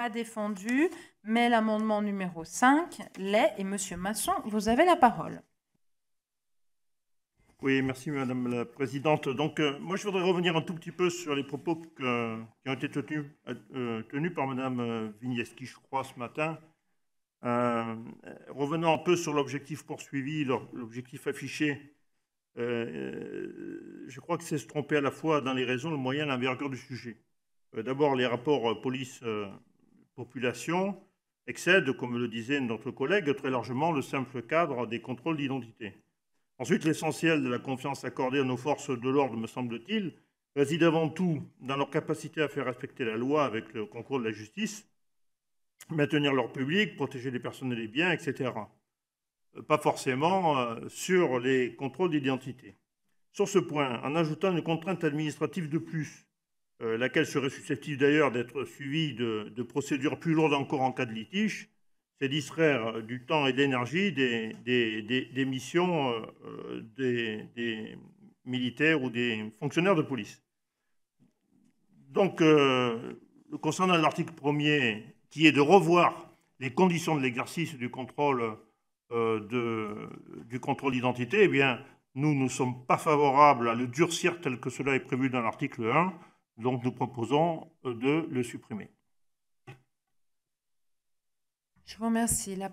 pas défendu, mais l'amendement numéro 5 l'est. Et Monsieur Masson, vous avez la parole. Oui, merci Madame la Présidente. Donc, euh, moi, je voudrais revenir un tout petit peu sur les propos que, qui ont été tenus, euh, tenus par Madame qui euh, je crois, ce matin. revenant un peu sur l'objectif poursuivi, l'objectif affiché, je crois que c'est se tromper à la fois dans les raisons, le moyen, l'envergure du sujet. D'abord, les rapports police population excède, comme le disait notre collègue, très largement le simple cadre des contrôles d'identité. Ensuite, l'essentiel de la confiance accordée à nos forces de l'ordre, me semble-t-il, réside avant tout dans leur capacité à faire respecter la loi avec le concours de la justice, maintenir leur public, protéger les personnes et les biens, etc. Euh, pas forcément euh, sur les contrôles d'identité. Sur ce point, en ajoutant une contrainte administrative de plus, euh, laquelle serait susceptible d'ailleurs d'être suivie de, procédures plus lourdes encore en cas de litige, c'est distraire euh, du temps et de l'énergie des, missions euh, des, militaires ou des fonctionnaires de police. Donc, concernant l'article 1er, qui est de revoir les conditions de l'exercice du contrôle du contrôle d'identité, eh bien, nous ne sommes pas favorables à le durcir tel que cela est prévu dans l'article 1. Donc nous proposons euh, de le supprimer. Je vous remercie. La